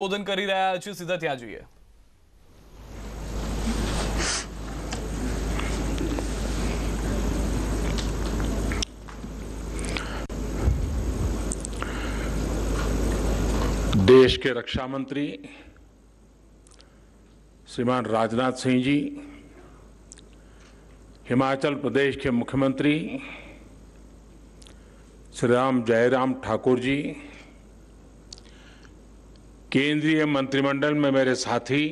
संबोधन कर रहा है सीधा त्या जुए देश के रक्षा मंत्री श्रीमान राजनाथ सिंह जी हिमाचल प्रदेश के मुख्यमंत्री श्री राम जयराम ठाकुर जी केंद्रीय में मेरे साथी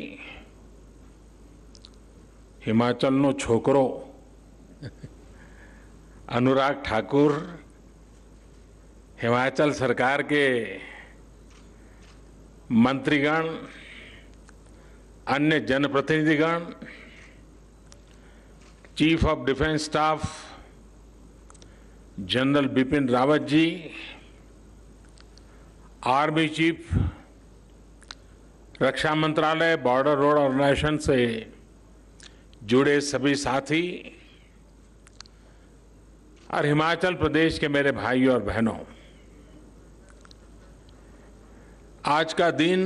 हिमाचल नो छोकरो अनुराग ठाकुर हिमाचल सरकार के मंत्रीगण अन्य जनप्रतिनिधिगण chief of defence staff general Bipin Rawat ji army chief रक्षा मंत्रालय बॉर्डर रोड ऑर्गेनाइजेशन से जुड़े सभी साथी और हिमाचल प्रदेश के मेरे भाइयों और बहनों आज का दिन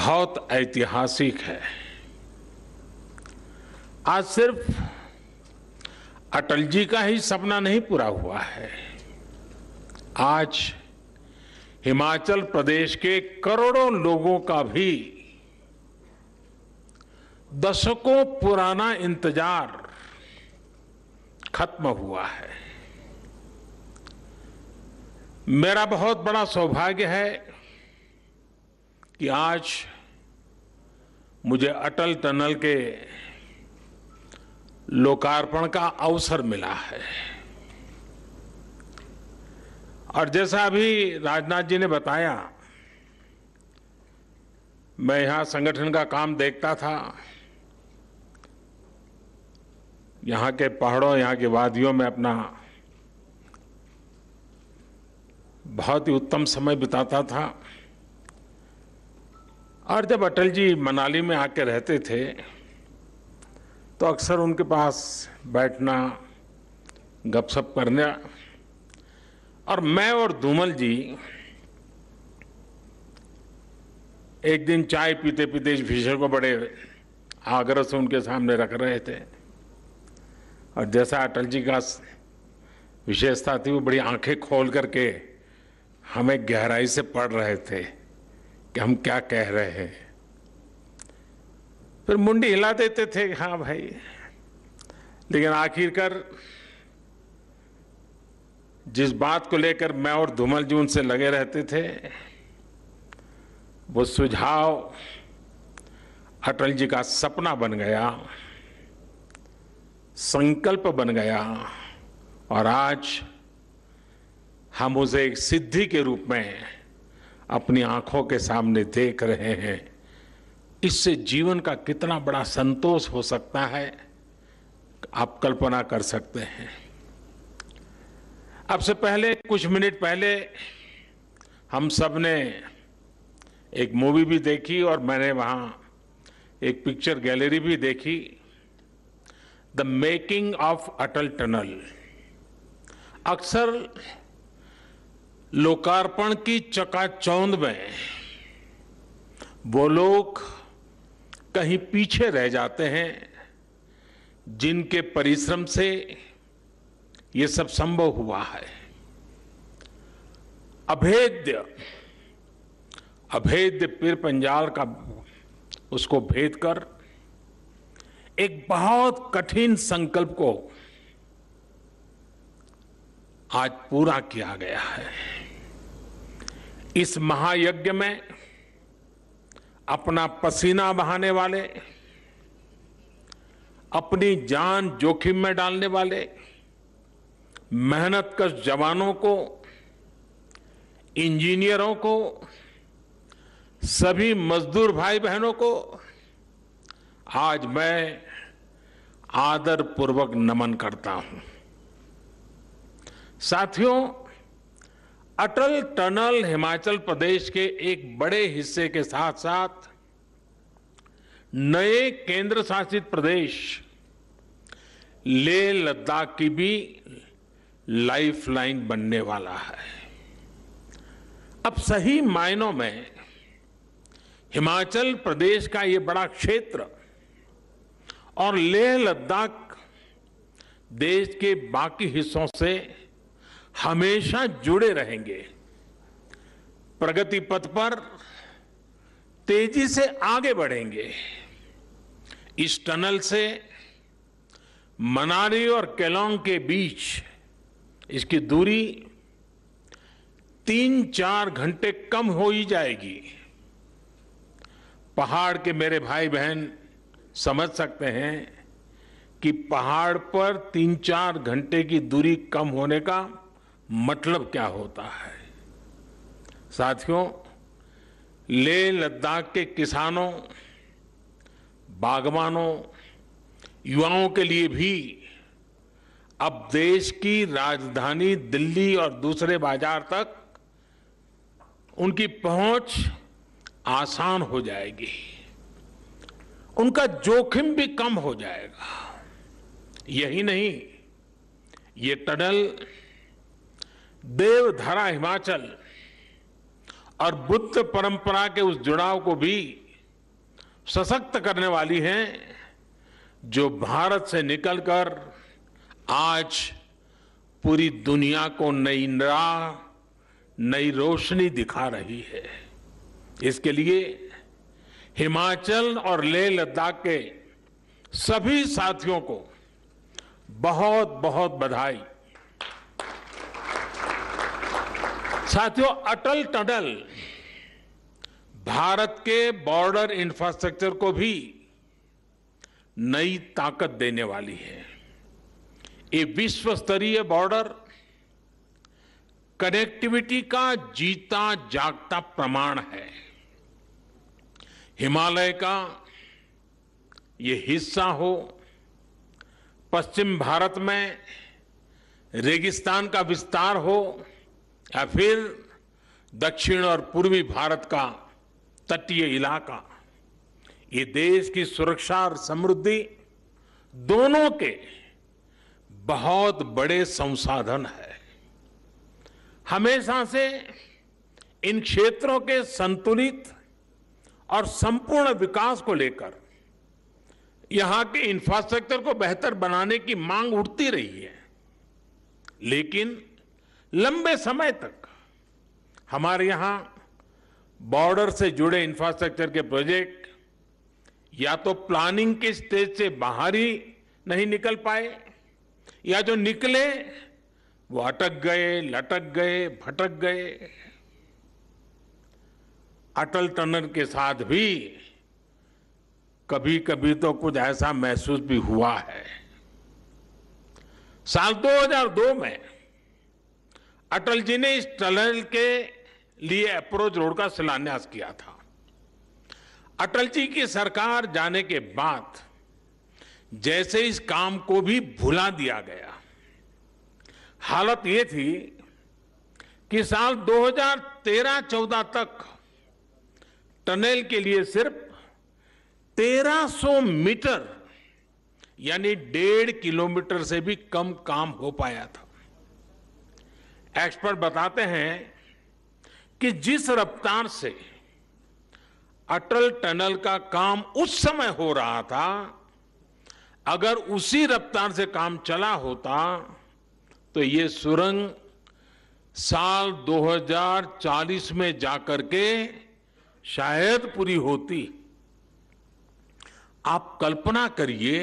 बहुत ऐतिहासिक है आज सिर्फ अटल जी का ही सपना नहीं पूरा हुआ है आज हिमाचल प्रदेश के करोड़ों लोगों का भी दशकों पुराना इंतजार खत्म हुआ है मेरा बहुत बड़ा सौभाग्य है कि आज मुझे अटल टनल के लोकार्पण का अवसर मिला है और जैसा अभी राजनाथ जी ने बताया मैं यहाँ संगठन का काम देखता था यहाँ के पहाड़ों यहाँ के वादियों में अपना बहुत ही उत्तम समय बिताता था और जब अटल जी मनाली में आके रहते थे तो अक्सर उनके पास बैठना गपशप करना और मैं और धूमल जी एक दिन चाय पीते पीते इस विषय को बड़े आग्रह से उनके सामने रख रहे थे और जैसा अटल जी का विशेषता थी वो बड़ी आंखें खोल करके हमें गहराई से पढ़ रहे थे कि हम क्या कह रहे हैं फिर मुंडी हिला देते थे हाँ भाई लेकिन आखिरकार जिस बात को लेकर मैं और धूमल जी उनसे लगे रहते थे वो सुझाव अटल जी का सपना बन गया संकल्प बन गया और आज हम उसे एक सिद्धि के रूप में अपनी आंखों के सामने देख रहे हैं इससे जीवन का कितना बड़ा संतोष हो सकता है आप कल्पना कर सकते हैं अब से पहले कुछ मिनट पहले हम सब ने एक मूवी भी देखी और मैंने वहाँ एक पिक्चर गैलरी भी देखी the making of Atal tunnel अक्सर लोकार्पण की चकाचौंध में वो लोग कहीं पीछे रह जाते हैं जिनके परिश्रम से ये सब संभव हुआ है अभेद्य अभेद्य पीर पंजाल का उसको भेद कर एक बहुत कठिन संकल्प को आज पूरा किया गया है इस महायज्ञ में अपना पसीना बहाने वाले अपनी जान जोखिम में डालने वाले मेहनत कश जवानों को इंजीनियरों को सभी मजदूर भाई बहनों को आज मैं आदर पूर्वक नमन करता हूं साथियों अटल टनल हिमाचल प्रदेश के एक बड़े हिस्से के साथ साथ नए केंद्र शासित प्रदेश लेह लद्दाख की भी लाइफलाइन बनने वाला है अब सही मायनों में हिमाचल प्रदेश का ये बड़ा क्षेत्र और लेह लद्दाख देश के बाकी हिस्सों से हमेशा जुड़े रहेंगे प्रगति पथ पर तेजी से आगे बढ़ेंगे इस टनल से मनाली और केलोंग के बीच इसकी दूरी तीन चार घंटे कम हो ही जाएगी पहाड़ के मेरे भाई बहन समझ सकते हैं कि पहाड़ पर तीन चार घंटे की दूरी कम होने का मतलब क्या होता है साथियों लेह लद्दाख के किसानों बागवानों युवाओं के लिए भी अब देश की राजधानी दिल्ली और दूसरे बाजार तक उनकी पहुंच आसान हो जाएगी उनका जोखिम भी कम हो जाएगा यही नहीं ये टनल देवधरा हिमाचल और बुद्ध परंपरा के उस जुड़ाव को भी सशक्त करने वाली है जो भारत से निकलकर आज पूरी दुनिया को नई राह नई रोशनी दिखा रही है इसके लिए हिमाचल और लेह लद्दाख के सभी साथियों को बहुत बहुत बधाई साथियों अटल टनल भारत के बॉर्डर इंफ्रास्ट्रक्चर को भी नई ताकत देने वाली है ये विश्व स्तरीय बॉर्डर कनेक्टिविटी का जीता जागता प्रमाण है हिमालय का ये हिस्सा हो पश्चिम भारत में रेगिस्तान का विस्तार हो या फिर दक्षिण और पूर्वी भारत का तटीय इलाका ये देश की सुरक्षा और समृद्धि दोनों के बहुत बड़े संसाधन है हमेशा से इन क्षेत्रों के संतुलित और संपूर्ण विकास को लेकर यहां के इंफ्रास्ट्रक्चर को बेहतर बनाने की मांग उठती रही है लेकिन लंबे समय तक हमारे यहां बॉर्डर से जुड़े इंफ्रास्ट्रक्चर के प्रोजेक्ट या तो प्लानिंग के स्टेज से बाहर ही नहीं निकल पाए या जो निकले वो अटक गए लटक गए भटक गए अटल टनल के साथ भी कभी कभी तो कुछ ऐसा महसूस भी हुआ है साल 2002 में अटल जी ने इस टनल के लिए अप्रोच रोड का शिलान्यास किया था अटल जी की सरकार जाने के बाद जैसे इस काम को भी भुला दिया गया हालत ये थी कि साल 2013-14 तक टनल के लिए सिर्फ 1300 मीटर यानी डेढ़ किलोमीटर से भी कम काम हो पाया था एक्सपर्ट बताते हैं कि जिस रफ्तार से अटल टनल का काम उस समय हो रहा था अगर उसी रफ्तार से काम चला होता तो ये सुरंग साल 2040 में जाकर के शायद पूरी होती आप कल्पना करिए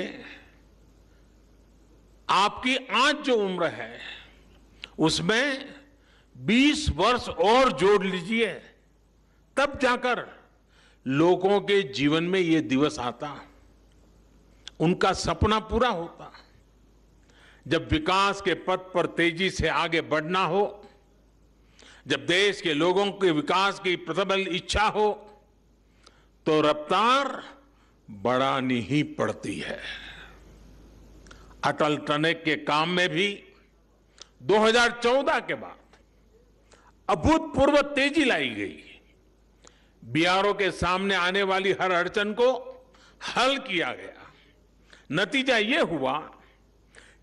आपकी आज जो उम्र है उसमें 20 वर्ष और जोड़ लीजिए तब जाकर लोगों के जीवन में ये दिवस आता है उनका सपना पूरा होता जब विकास के पथ पर तेजी से आगे बढ़ना हो जब देश के लोगों के विकास की प्रबल इच्छा हो तो रफ्तार बढ़ानी ही पड़ती है अटल टनेक के काम में भी 2014 के बाद अभूतपूर्व तेजी लाई गई बिहारों के सामने आने वाली हर अड़चन को हल किया गया नतीजा ये हुआ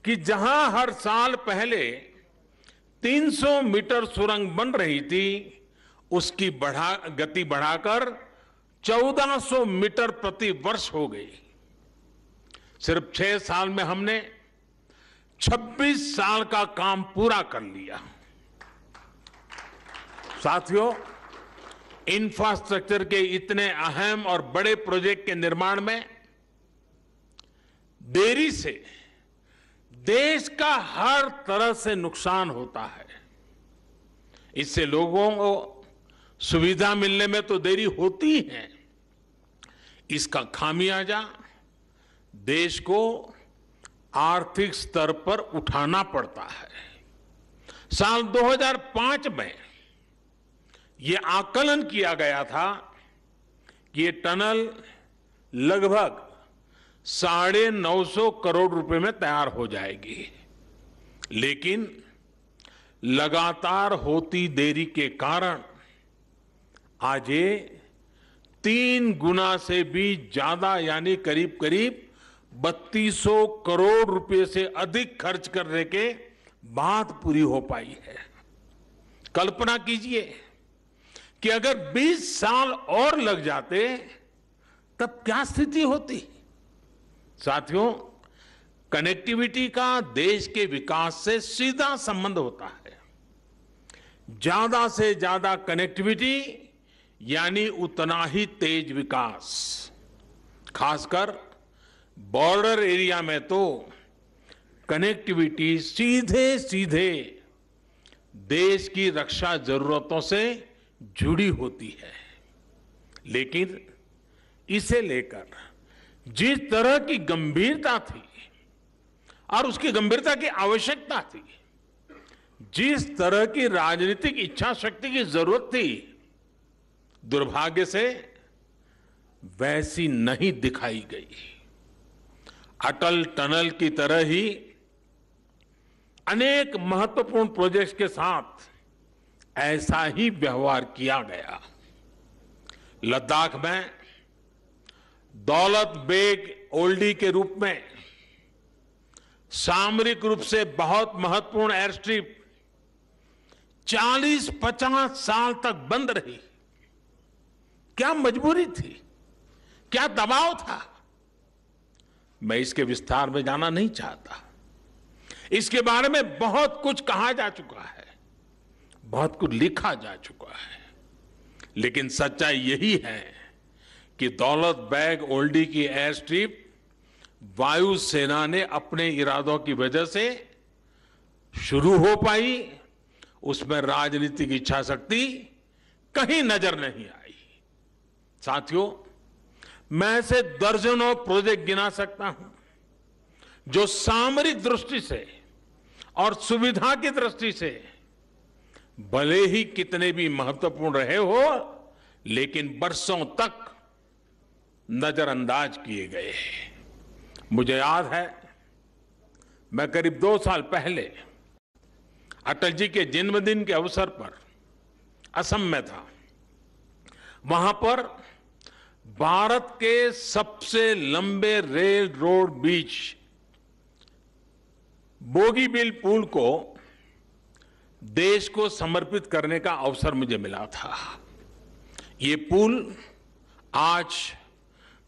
कि जहां हर साल पहले 300 मीटर सुरंग बन रही थी उसकी बढ़ा गति बढ़ाकर 1400 मीटर प्रति वर्ष हो गई सिर्फ छह साल में हमने 26 साल का काम पूरा कर लिया साथियों इंफ्रास्ट्रक्चर के इतने अहम और बड़े प्रोजेक्ट के निर्माण में देरी से देश का हर तरह से नुकसान होता है इससे लोगों को सुविधा मिलने में तो देरी होती है इसका खामियाजा देश को आर्थिक स्तर पर उठाना पड़ता है साल 2005 में ये आकलन किया गया था कि ये टनल लगभग साढ़े नौ सौ करोड़ रुपए में तैयार हो जाएगी लेकिन लगातार होती देरी के कारण आज ये तीन गुना से भी ज्यादा यानी करीब करीब बत्तीस करोड़ रुपए से अधिक खर्च करने के बात पूरी हो पाई है कल्पना कीजिए कि अगर 20 साल और लग जाते तब क्या स्थिति होती है साथियों कनेक्टिविटी का देश के विकास से सीधा संबंध होता है ज्यादा से ज्यादा कनेक्टिविटी यानी उतना ही तेज विकास खासकर बॉर्डर एरिया में तो कनेक्टिविटी सीधे सीधे देश की रक्षा जरूरतों से जुड़ी होती है लेकिन इसे लेकर जिस तरह की गंभीरता थी और उसकी गंभीरता की आवश्यकता थी जिस तरह की राजनीतिक इच्छा शक्ति की जरूरत थी दुर्भाग्य से वैसी नहीं दिखाई गई अटल टनल की तरह ही अनेक महत्वपूर्ण प्रोजेक्ट के साथ ऐसा ही व्यवहार किया गया लद्दाख में दौलत बेग ओल्डी के रूप में सामरिक रूप से बहुत महत्वपूर्ण एयर स्ट्रिप 40-50 साल तक बंद रही क्या मजबूरी थी क्या दबाव था मैं इसके विस्तार में जाना नहीं चाहता इसके बारे में बहुत कुछ कहा जा चुका है बहुत कुछ लिखा जा चुका है लेकिन सच्चाई यही है कि दौलत बैग ओल्डी की एयर स्ट्रिप सेना ने अपने इरादों की वजह से शुरू हो पाई उसमें राजनीतिक इच्छा शक्ति कहीं नजर नहीं आई साथियों मैं ऐसे दर्जनों प्रोजेक्ट गिना सकता हूं जो सामरिक दृष्टि से और सुविधा की दृष्टि से भले ही कितने भी महत्वपूर्ण रहे हो लेकिन बरसों तक नज़रअंदाज किए गए मुझे याद है मैं करीब दो साल पहले अटल जी के जन्मदिन के अवसर पर असम में था वहां पर भारत के सबसे लंबे रेल रोड बीच बोगीबिल पुल को देश को समर्पित करने का अवसर मुझे मिला था ये पुल आज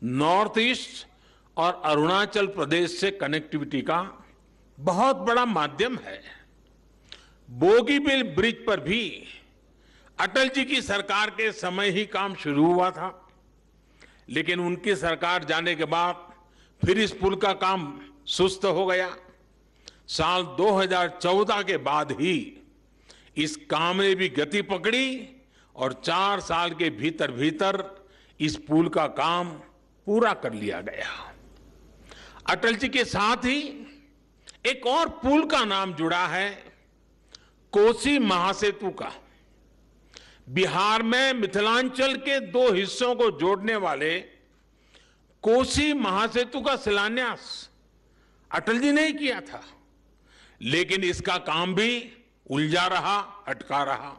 नॉर्थ ईस्ट और अरुणाचल प्रदेश से कनेक्टिविटी का बहुत बड़ा माध्यम है बोगीबिल ब्रिज पर भी अटल जी की सरकार के समय ही काम शुरू हुआ था लेकिन उनकी सरकार जाने के बाद फिर इस पुल का काम सुस्त हो गया साल 2014 के बाद ही इस काम ने भी गति पकड़ी और चार साल के भीतर भीतर इस पुल का काम पूरा कर लिया गया अटल जी के साथ ही एक और पुल का नाम जुड़ा है कोसी महासेतु का बिहार में मिथिलांचल के दो हिस्सों को जोड़ने वाले कोसी महासेतु का शिलान्यास अटल जी ने ही किया था लेकिन इसका काम भी उलझा रहा अटका रहा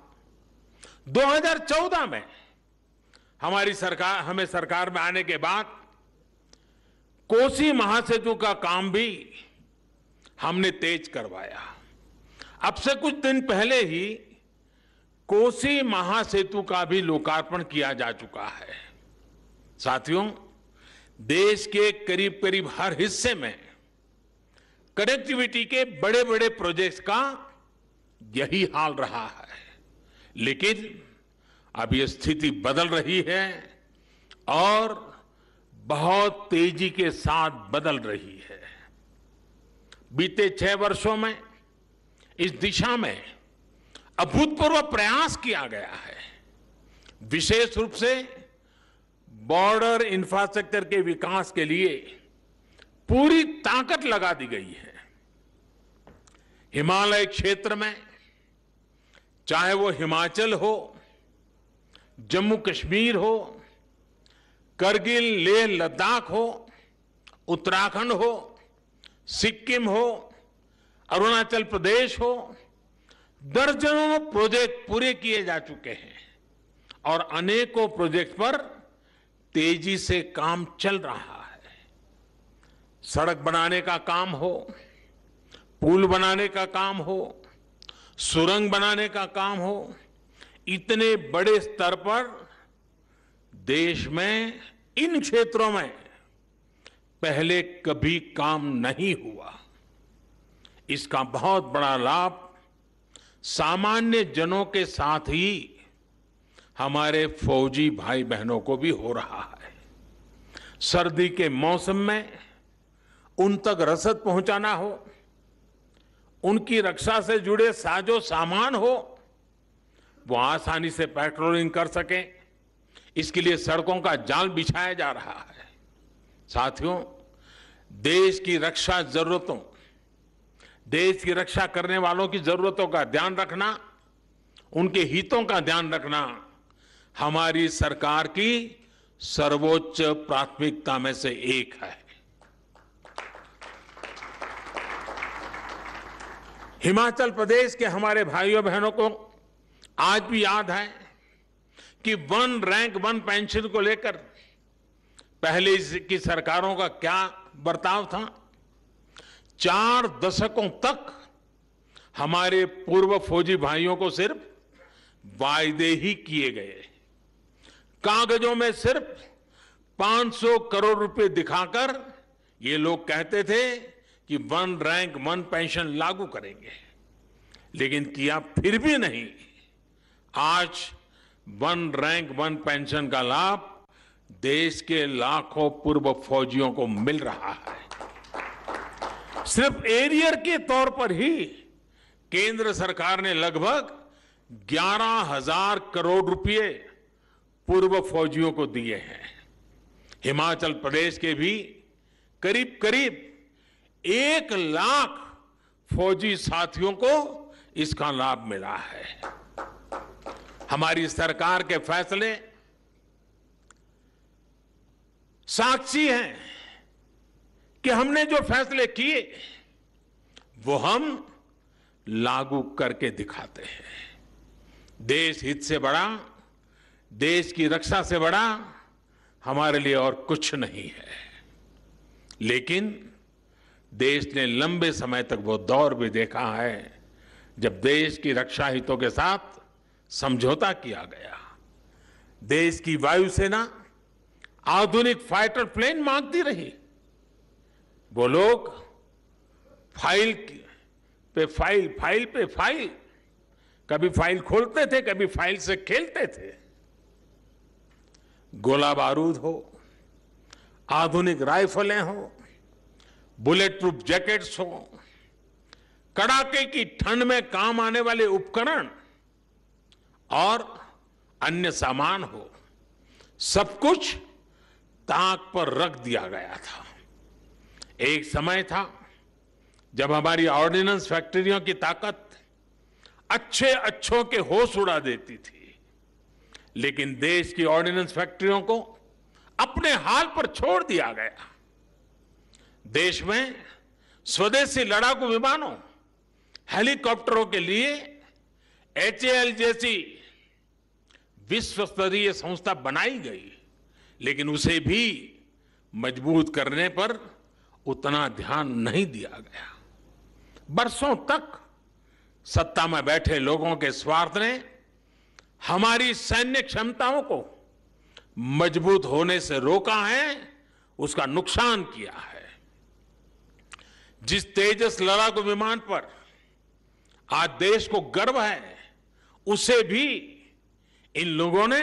2014 में हमारी सरकार हमें सरकार में आने के बाद कोसी महासेतु का काम भी हमने तेज करवाया अब से कुछ दिन पहले ही कोसी महासेतु का भी लोकार्पण किया जा चुका है साथियों देश के करीब करीब हर हिस्से में कनेक्टिविटी के बड़े बड़े प्रोजेक्ट्स का यही हाल रहा है लेकिन अब ये स्थिति बदल रही है और बहुत तेजी के साथ बदल रही है बीते छह वर्षों में इस दिशा में अभूतपूर्व प्रयास किया गया है विशेष रूप से बॉर्डर इंफ्रास्ट्रक्चर के विकास के लिए पूरी ताकत लगा दी गई है हिमालय क्षेत्र में चाहे वो हिमाचल हो जम्मू कश्मीर हो करगिल लेह लद्दाख हो उत्तराखंड हो सिक्किम हो अरुणाचल प्रदेश हो दर्जनों प्रोजेक्ट पूरे किए जा चुके हैं और अनेकों प्रोजेक्ट पर तेजी से काम चल रहा है सड़क बनाने का काम हो पुल बनाने का काम हो सुरंग बनाने का काम हो इतने बड़े स्तर पर देश में इन क्षेत्रों में पहले कभी काम नहीं हुआ इसका बहुत बड़ा लाभ सामान्य जनों के साथ ही हमारे फौजी भाई बहनों को भी हो रहा है सर्दी के मौसम में उन तक रसद पहुंचाना हो उनकी रक्षा से जुड़े साजो सामान हो वो आसानी से पेट्रोलिंग कर सके इसके लिए सड़कों का जाल बिछाया जा रहा है साथियों देश की रक्षा जरूरतों देश की रक्षा करने वालों की जरूरतों का ध्यान रखना उनके हितों का ध्यान रखना हमारी सरकार की सर्वोच्च प्राथमिकता में से एक है हिमाचल प्रदेश के हमारे भाइयों बहनों को आज भी याद है कि वन रैंक वन पेंशन को लेकर पहले की सरकारों का क्या बर्ताव था चार दशकों तक हमारे पूर्व फौजी भाइयों को सिर्फ वायदे ही किए गए कागजों में सिर्फ 500 करोड़ रुपए दिखाकर ये लोग कहते थे कि वन रैंक वन पेंशन लागू करेंगे लेकिन किया फिर भी नहीं आज वन रैंक वन पेंशन का लाभ देश के लाखों पूर्व फौजियों को मिल रहा है सिर्फ एरियर के तौर पर ही केंद्र सरकार ने लगभग ग्यारह हजार करोड़ रुपए पूर्व फौजियों को दिए हैं हिमाचल प्रदेश के भी करीब करीब एक लाख फौजी साथियों को इसका लाभ मिला है हमारी सरकार के फैसले साक्षी हैं कि हमने जो फैसले किए वो हम लागू करके दिखाते हैं देश हित से बड़ा देश की रक्षा से बड़ा हमारे लिए और कुछ नहीं है लेकिन देश ने लंबे समय तक वो दौर भी देखा है जब देश की रक्षा हितों के साथ समझौता किया गया देश की वायुसेना आधुनिक फाइटर प्लेन मांगती रही वो लोग फाइल पे फाइल फाइल पे फाइल कभी फाइल खोलते थे कभी फाइल से खेलते थे गोला बारूद हो आधुनिक राइफलें हो बुलेट प्रूफ जैकेट्स हो कड़ाके की ठंड में काम आने वाले उपकरण और अन्य सामान हो सब कुछ ताक पर रख दिया गया था एक समय था जब हमारी ऑर्डिनेंस फैक्ट्रियों की ताकत अच्छे अच्छों के होश उड़ा देती थी लेकिन देश की ऑर्डिनेंस फैक्ट्रियों को अपने हाल पर छोड़ दिया गया देश में स्वदेशी लड़ाकू विमानों हेलीकॉप्टरों के लिए एचएएल जैसी विश्व स्तरीय संस्था बनाई गई लेकिन उसे भी मजबूत करने पर उतना ध्यान नहीं दिया गया बरसों तक सत्ता में बैठे लोगों के स्वार्थ ने हमारी सैन्य क्षमताओं को मजबूत होने से रोका है उसका नुकसान किया है जिस तेजस लड़ाकू विमान पर आज देश को गर्व है उसे भी इन लोगों ने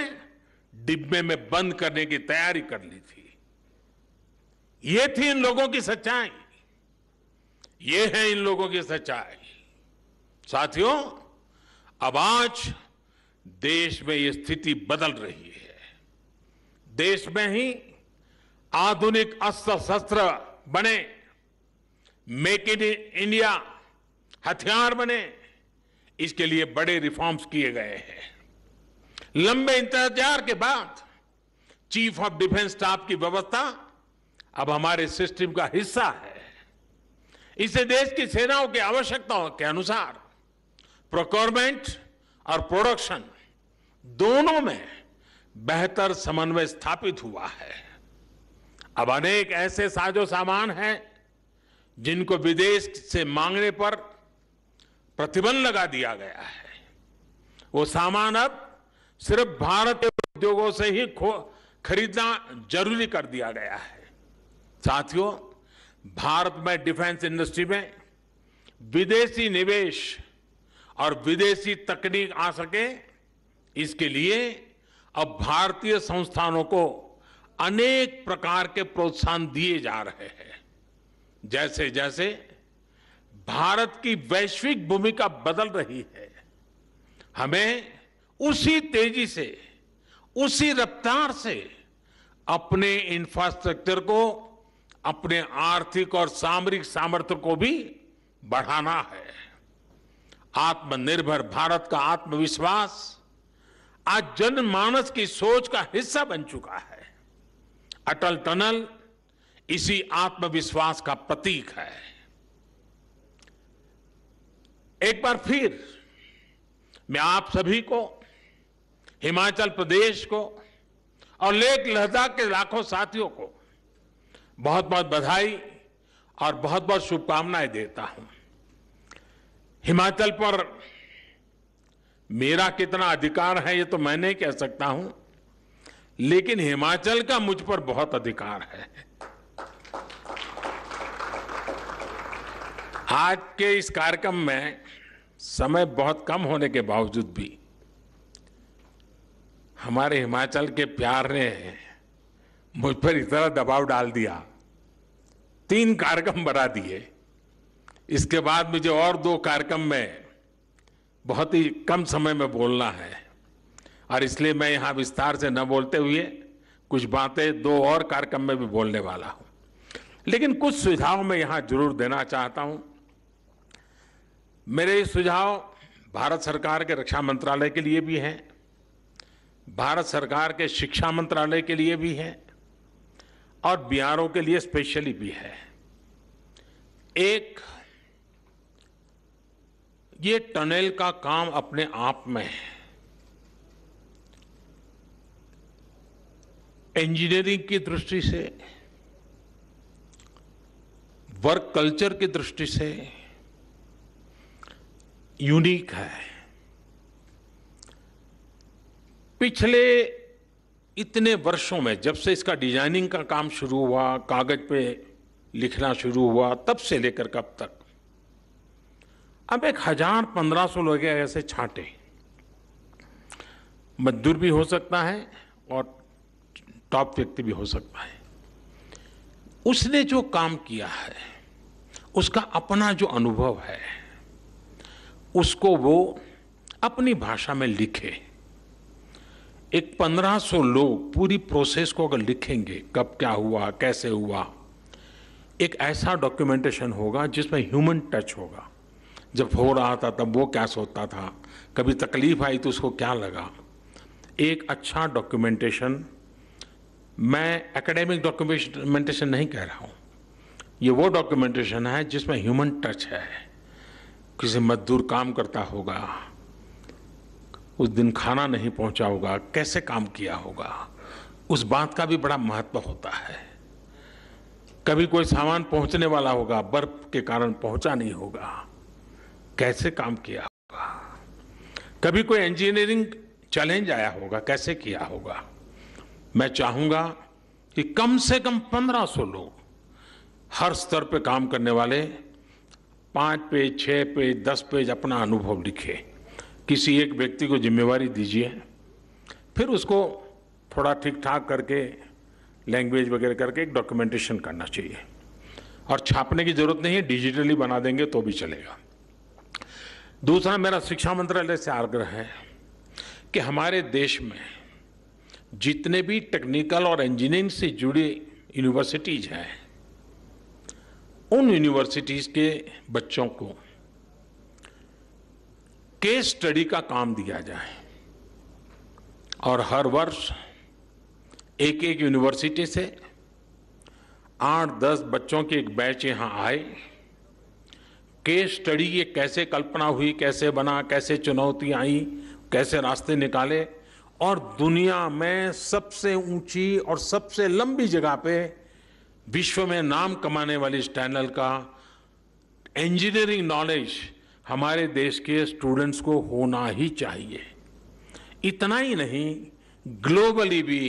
डिब्बे में बंद करने की तैयारी कर ली थी ये थी इन लोगों की सच्चाई ये है इन लोगों की सच्चाई साथियों अब आज देश में ये स्थिति बदल रही है देश में ही आधुनिक अस्त्र शस्त्र बने मेक इन इंडिया हथियार बने इसके लिए बड़े रिफॉर्म्स किए गए हैं लंबे इंतजार के बाद चीफ ऑफ डिफेंस स्टाफ की व्यवस्था अब हमारे सिस्टम का हिस्सा है इसे देश की सेनाओं की आवश्यकताओं के अनुसार प्रोक्योरमेंट और प्रोडक्शन दोनों में बेहतर समन्वय स्थापित हुआ है अब अनेक ऐसे साजो सामान हैं जिनको विदेश से मांगने पर प्रतिबंध लगा दिया गया है वो सामान अब सिर्फ भारत के उद्योगों से ही खरीदना जरूरी कर दिया गया है साथियों भारत में डिफेंस इंडस्ट्री में विदेशी निवेश और विदेशी तकनीक आ सके इसके लिए अब भारतीय संस्थानों को अनेक प्रकार के प्रोत्साहन दिए जा रहे हैं जैसे जैसे भारत की वैश्विक भूमिका बदल रही है हमें उसी तेजी से उसी रफ्तार से अपने इंफ्रास्ट्रक्चर को अपने आर्थिक और सामरिक सामर्थ्य को भी बढ़ाना है आत्मनिर्भर भारत का आत्मविश्वास आज जनमानस की सोच का हिस्सा बन चुका है अटल टनल इसी आत्मविश्वास का प्रतीक है एक बार फिर मैं आप सभी को हिमाचल प्रदेश को और लेक लद्दाख के लाखों साथियों को बहुत बहुत बधाई और बहुत बहुत शुभकामनाएं देता हूं हिमाचल पर मेरा कितना अधिकार है ये तो मैं नहीं कह सकता हूं लेकिन हिमाचल का मुझ पर बहुत अधिकार है आज के इस कार्यक्रम में समय बहुत कम होने के बावजूद भी हमारे हिमाचल के प्यार ने मुझ पर इतना दबाव डाल दिया तीन कार्यक्रम बना दिए इसके बाद मुझे और दो कार्यक्रम में बहुत ही कम समय में बोलना है और इसलिए मैं यहाँ विस्तार से न बोलते हुए कुछ बातें दो और कार्यक्रम में भी बोलने वाला हूँ लेकिन कुछ सुझाव मैं यहाँ जरूर देना चाहता हूँ मेरे सुझाव भारत सरकार के रक्षा मंत्रालय के लिए भी हैं भारत सरकार के शिक्षा मंत्रालय के लिए भी है और बिहारों के लिए स्पेशली भी है एक ये टनल का काम अपने आप में इंजीनियरिंग की दृष्टि से वर्क कल्चर की दृष्टि से यूनिक है पिछले इतने वर्षों में जब से इसका डिजाइनिंग का काम शुरू हुआ कागज पे लिखना शुरू हुआ तब से लेकर कब तक अब एक हजार पंद्रह सौ लोग ऐसे छांटे मजदूर भी हो सकता है और टॉप व्यक्ति भी हो सकता है उसने जो काम किया है उसका अपना जो अनुभव है उसको वो अपनी भाषा में लिखे एक 1500 लोग पूरी प्रोसेस को अगर लिखेंगे कब क्या हुआ कैसे हुआ एक ऐसा डॉक्यूमेंटेशन होगा जिसमें ह्यूमन टच होगा जब हो रहा था तब वो क्या सोचता था कभी तकलीफ आई तो उसको क्या लगा एक अच्छा डॉक्यूमेंटेशन मैं एकेडमिक डॉक्यूमेंटेशन नहीं कह रहा हूँ ये वो डॉक्यूमेंटेशन है जिसमें ह्यूमन टच है किसी मजदूर काम करता होगा उस दिन खाना नहीं पहुंचा होगा कैसे काम किया होगा उस बात का भी बड़ा महत्व होता है कभी कोई सामान पहुंचने वाला होगा बर्फ के कारण पहुंचा नहीं होगा कैसे काम किया होगा कभी कोई इंजीनियरिंग चैलेंज आया होगा कैसे किया होगा मैं चाहूंगा कि कम से कम 1500 लोग हर स्तर पे काम करने वाले पांच पेज छह पेज दस पेज अपना अनुभव लिखें किसी एक व्यक्ति को जिम्मेवारी दीजिए फिर उसको थोड़ा ठीक ठाक करके लैंग्वेज वगैरह करके एक डॉक्यूमेंटेशन करना चाहिए और छापने की ज़रूरत नहीं है डिजिटली बना देंगे तो भी चलेगा दूसरा मेरा शिक्षा मंत्रालय से आग्रह है कि हमारे देश में जितने भी टेक्निकल और इंजीनियरिंग से जुड़ी यूनिवर्सिटीज़ हैं उन यूनिवर्सिटीज़ के बच्चों को केस स्टडी का काम दिया जाए और हर वर्ष एक एक यूनिवर्सिटी से आठ दस बच्चों के एक बैच यहाँ आए केस स्टडी ये कैसे कल्पना हुई कैसे बना कैसे चुनौती आई कैसे रास्ते निकाले और दुनिया में सबसे ऊंची और सबसे लंबी जगह पे विश्व में नाम कमाने वाली इस चैनल का इंजीनियरिंग नॉलेज हमारे देश के स्टूडेंट्स को होना ही चाहिए इतना ही नहीं ग्लोबली भी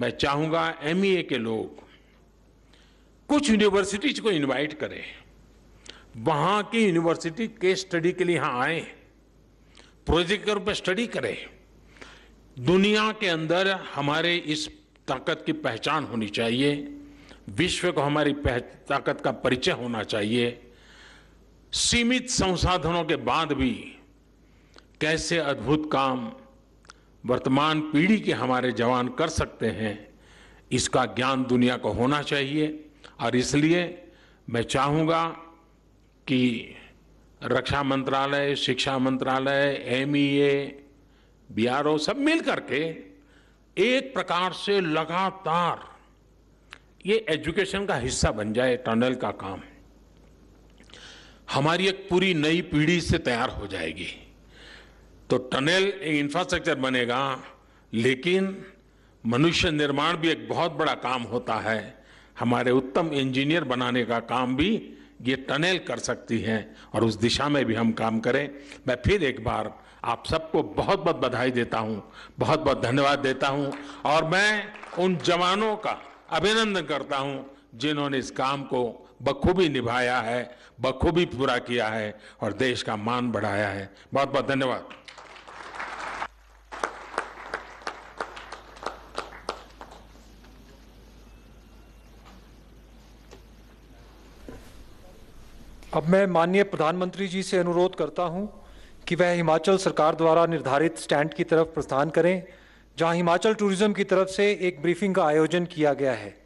मैं चाहूँगा एमईए e के लोग कुछ यूनिवर्सिटीज को इनवाइट करें वहाँ की यूनिवर्सिटी के स्टडी के लिए यहाँ आए प्रोजेक्ट के रूप में स्टडी करें दुनिया के अंदर हमारे इस ताकत की पहचान होनी चाहिए विश्व को हमारी ताकत का परिचय होना चाहिए सीमित संसाधनों के बाद भी कैसे अद्भुत काम वर्तमान पीढ़ी के हमारे जवान कर सकते हैं इसका ज्ञान दुनिया को होना चाहिए और इसलिए मैं चाहूँगा कि रक्षा मंत्रालय शिक्षा मंत्रालय एम बी आर ओ सब मिल के एक प्रकार से लगातार ये एजुकेशन का हिस्सा बन जाए टनल का काम हमारी एक पूरी नई पीढ़ी से तैयार हो जाएगी तो टनल एक इंफ्रास्ट्रक्चर बनेगा लेकिन मनुष्य निर्माण भी एक बहुत बड़ा काम होता है हमारे उत्तम इंजीनियर बनाने का काम भी ये टनल कर सकती है और उस दिशा में भी हम काम करें मैं फिर एक बार आप सबको बहुत बहुत बधाई देता हूँ बहुत बहुत धन्यवाद देता हूँ और मैं उन जवानों का अभिनंदन करता हूँ जिन्होंने इस काम को बखूबी निभाया है बखूबी पूरा किया है और देश का मान बढ़ाया है बहुत बहुत धन्यवाद अब मैं माननीय प्रधानमंत्री जी से अनुरोध करता हूं कि वह हिमाचल सरकार द्वारा निर्धारित स्टैंड की तरफ प्रस्थान करें जहां हिमाचल टूरिज्म की तरफ से एक ब्रीफिंग का आयोजन किया गया है